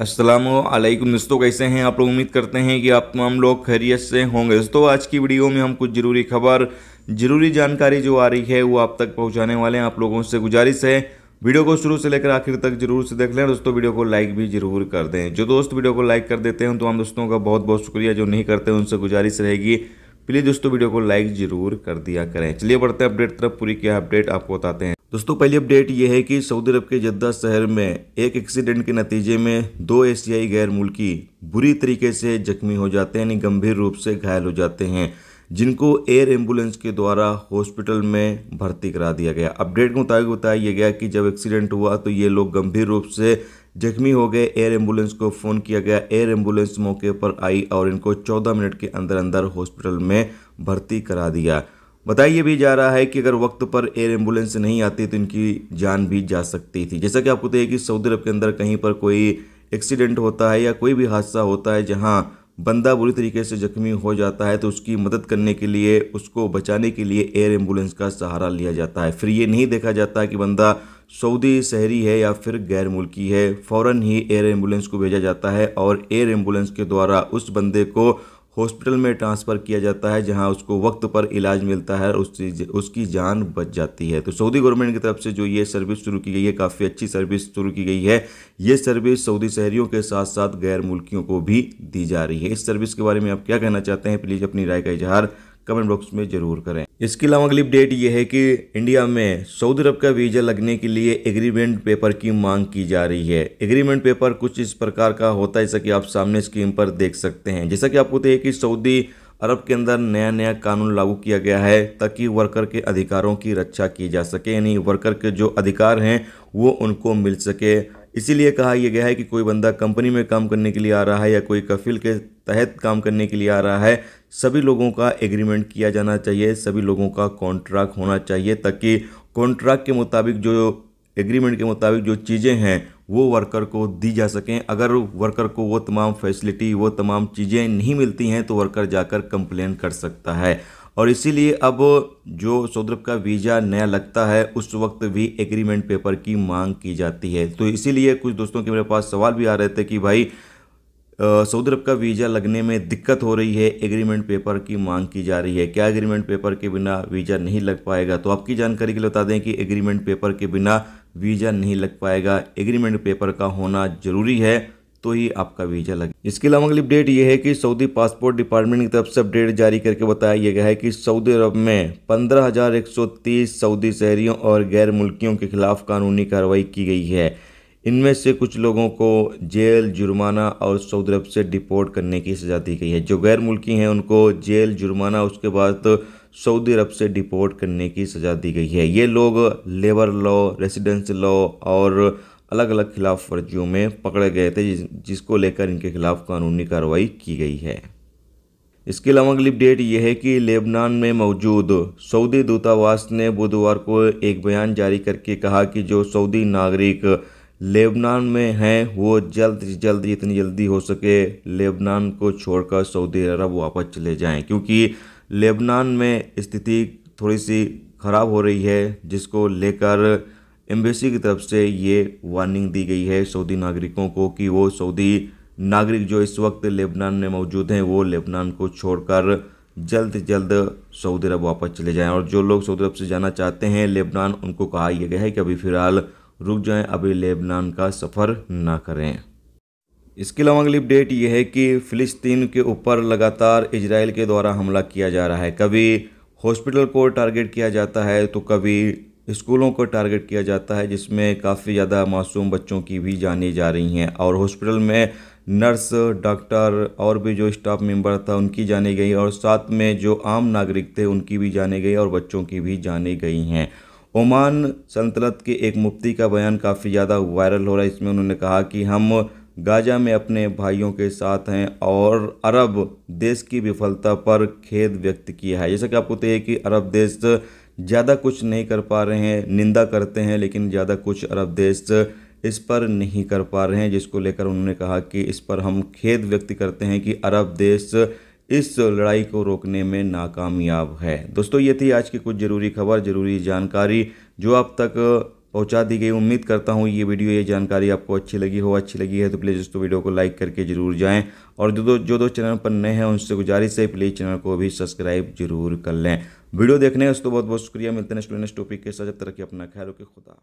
असलम दोस्तों कैसे हैं आप लोग उम्मीद करते हैं कि आप तमाम लोग खैरियत से होंगे दोस्तों आज की वीडियो में हम कुछ ज़रूरी खबर ज़रूरी जानकारी जो आ रही है वो आप तक पहुंचाने वाले हैं आप लोगों से गुजारिश है वीडियो को शुरू से लेकर आखिर तक जरूर से देख लें दोस्तों वीडियो को लाइक भी जरूर कर दें जो दोस्त वीडियो को लाइक कर देते हैं तो हम दोस्तों का बहुत बहुत शुक्रिया जो नहीं करते उनसे गुजारिश रहेगी प्लीज़ दोस्तों वीडियो को लाइक जरूर कर दिया करें चलिए बढ़ते हैं अपडेट तरफ पूरी क्या अपडेट आपको बताते हैं दोस्तों पहली अपडेट ये है कि सऊदी अरब के जद्दा शहर में एक एक्सीडेंट के नतीजे में दो एशियाई गैर मुल्की बुरी तरीके से जख्मी हो जाते हैं यानी गंभीर रूप से घायल हो जाते हैं जिनको एयर एम्बुलेंस के द्वारा हॉस्पिटल में भर्ती करा दिया गया अपडेट के मुताबिक बताया गया कि जब एक्सीडेंट हुआ तो ये लोग गंभीर रूप से जख्मी हो गए एयर एम्बुलेंस को फ़ोन किया गया एयर एम्बुलेंस मौके पर आई और इनको 14 मिनट के अंदर अंदर हॉस्पिटल में भर्ती करा दिया बताया भी जा रहा है कि अगर वक्त पर एयर एम्बुलेंस नहीं आती तो इनकी जान भी जा सकती थी जैसा कि आपको तो कि सऊदी अरब के अंदर कहीं पर कोई एक्सीडेंट होता है या कोई भी हादसा होता है जहाँ बंदा बुरी तरीके से जख्मी हो जाता है तो उसकी मदद करने के लिए उसको बचाने के लिए एयर एम्बुलेंस का सहारा लिया जाता है फिर ये नहीं देखा जाता कि बंदा सऊदी शहरी है या फिर गैर मुल्की है फ़ौर ही एयर एम्बुलेंस को भेजा जाता है और एयर एम्बुलेंस के द्वारा उस बंदे को हॉस्पिटल में ट्रांसफ़र किया जाता है जहां उसको वक्त पर इलाज मिलता है और उसकी उसकी जान बच जाती है तो सऊदी गवर्नमेंट की तरफ से जो ये सर्विस शुरू की गई है काफ़ी अच्छी सर्विस शुरू की गई है ये सर्विस सऊदी शहरियों के साथ साथ गैर मुल्कियों को भी दी जा रही है इस सर्विस के बारे में आप क्या कहना चाहते हैं प्लीज़ अपनी राय का इजहार कमेंट बॉक्स में ज़रूर करें इसके अलावा अगली अपडेट ये है कि इंडिया में सऊदी अरब का वीज़ा लगने के लिए एग्रीमेंट पेपर की मांग की जा रही है एग्रीमेंट पेपर कुछ इस प्रकार का होता है जैसा कि आप सामने स्क्रीन पर देख सकते हैं जैसा कि आपको बताइए कि सऊदी अरब के अंदर नया नया कानून लागू किया गया है ताकि वर्कर के अधिकारों की रक्षा की जा सके यानी वर्कर के जो अधिकार हैं वो उनको मिल सके इसीलिए कहा यह गया है कि कोई बंदा कंपनी में काम करने के लिए आ रहा है या कोई कफिल के तहत काम करने के लिए आ रहा है सभी लोगों का एग्रीमेंट किया जाना चाहिए सभी लोगों का कॉन्ट्रैक्ट होना चाहिए ताकि कॉन्ट्रैक्ट के मुताबिक जो एग्रीमेंट के मुताबिक जो चीज़ें हैं वो वर्कर को दी जा सकें अगर वर्कर को वो तमाम फैसिलिटी वो तमाम चीज़ें नहीं मिलती हैं तो वर्कर जाकर कंप्लेन कर सकता है और इसीलिए अब जो सऊदी का वीज़ा नया लगता है उस वक्त भी एग्रीमेंट पेपर की मांग की जाती है तो इसीलिए कुछ दोस्तों के मेरे पास सवाल भी आ रहे थे कि भाई सऊदी अरब का वीज़ा लगने में दिक्कत हो रही है एग्रीमेंट पेपर की मांग की जा रही है क्या एग्रीमेंट पेपर के बिना वीज़ा नहीं लग पाएगा तो आपकी जानकारी के लिए बता दें कि एग्रीमेंट पेपर के बिना वीज़ा नहीं लग पाएगा एग्रीमेंट पेपर का होना ज़रूरी है तो ही आपका वीज़ा लगे इसके अलावा अगली अपडेट ये है कि सऊदी पासपोर्ट डिपार्टमेंट की तरफ से अपडेट जारी करके बताया गया है कि सऊदी अरब में 15,130 सऊदी शहरियों और गैर मुल्कियों के खिलाफ कानूनी कार्रवाई की गई है इनमें से कुछ लोगों को जेल जुर्माना और सऊदी अरब से डिपोर्ट करने की सज़ा दी गई है जो गैर मुल्की हैं उनको जेल जुर्माना उसके बाद तो सऊदी अरब से डिपोर्ट करने की सज़ा दी गई है ये लोग लेबर लॉ रेसिडेंस लॉ और अलग अलग खिलाफ वर्जियों में पकड़े गए थे जिस, जिसको लेकर इनके खिलाफ कानूनी कार्रवाई की गई है इसके अलावा अगली अपडेट यह है कि लेबनान में मौजूद सऊदी दूतावास ने बुधवार को एक बयान जारी करके कहा कि जो सऊदी नागरिक लेबनान में हैं वो जल्द से जल्द जितनी जल्दी हो सके लेबनान को छोड़कर सऊदी अरब वापस चले जाएं क्योंकि लेबनान में स्थिति थोड़ी सी खराब हो रही है जिसको लेकर एम्बेसी की तरफ से ये वार्निंग दी गई है सऊदी नागरिकों को कि वो सऊदी नागरिक जो इस वक्त लेबनान में मौजूद हैं वो लेबनान को छोड़कर जल्द से जल्द सऊदी अरब वापस चले जाएं और जो लोग सऊदी अरब से जाना चाहते हैं लेबनान उनको कहा यह गया है कि अभी फ़िलहाल रुक जाएं अभी लेबनान का सफ़र ना करें इसके अलावा अगली अपडेट यह है कि फ़िलिस्तीन के ऊपर लगातार इसराइल के द्वारा हमला किया जा रहा है कभी हॉस्पिटल को टारगेट किया जाता है तो कभी स्कूलों को टारगेट किया जाता है जिसमें काफ़ी ज़्यादा मासूम बच्चों की भी जानी जा रही हैं और हॉस्पिटल में नर्स डॉक्टर और भी जो स्टाफ मेंबर था उनकी जाने गई और साथ में जो आम नागरिक थे उनकी भी जाने गई और बच्चों की भी जाने गई हैं ओमान सल्तनत के एक मुफ्ती का बयान काफ़ी ज़्यादा वायरल हो रहा है इसमें उन्होंने कहा कि हम गाजा में अपने भाइयों के साथ हैं और अरब देश की विफलता पर खेद व्यक्त किया है जैसा कि आपको बताइए तो कि अरब देश ज़्यादा कुछ नहीं कर पा रहे हैं निंदा करते हैं लेकिन ज़्यादा कुछ अरब देश इस पर नहीं कर पा रहे हैं जिसको लेकर उन्होंने कहा कि इस पर हम खेद व्यक्त करते हैं कि अरब देश इस लड़ाई को रोकने में नाकामयाब है दोस्तों ये थी आज की कुछ ज़रूरी खबर ज़रूरी जानकारी जो आप तक पहुंचा दी गई उम्मीद करता हूँ ये वीडियो ये जानकारी आपको अच्छी लगी हो अच्छी लगी है तो प्लीज़ दोस्तों वीडियो को लाइक करके जरूर जाएं और जो दो जो दो चैनल पर नए हैं उनसे गुजारिश है प्लीज़ चैनल को भी सब्सक्राइब जरूर कर लें वीडियो देखने उसको दोस्तों बहुत बहुत शुक्रिया मिलते हैं नेक्स्ट टॉपिक के साथ जब तक अपना ख्याल रखें खुदा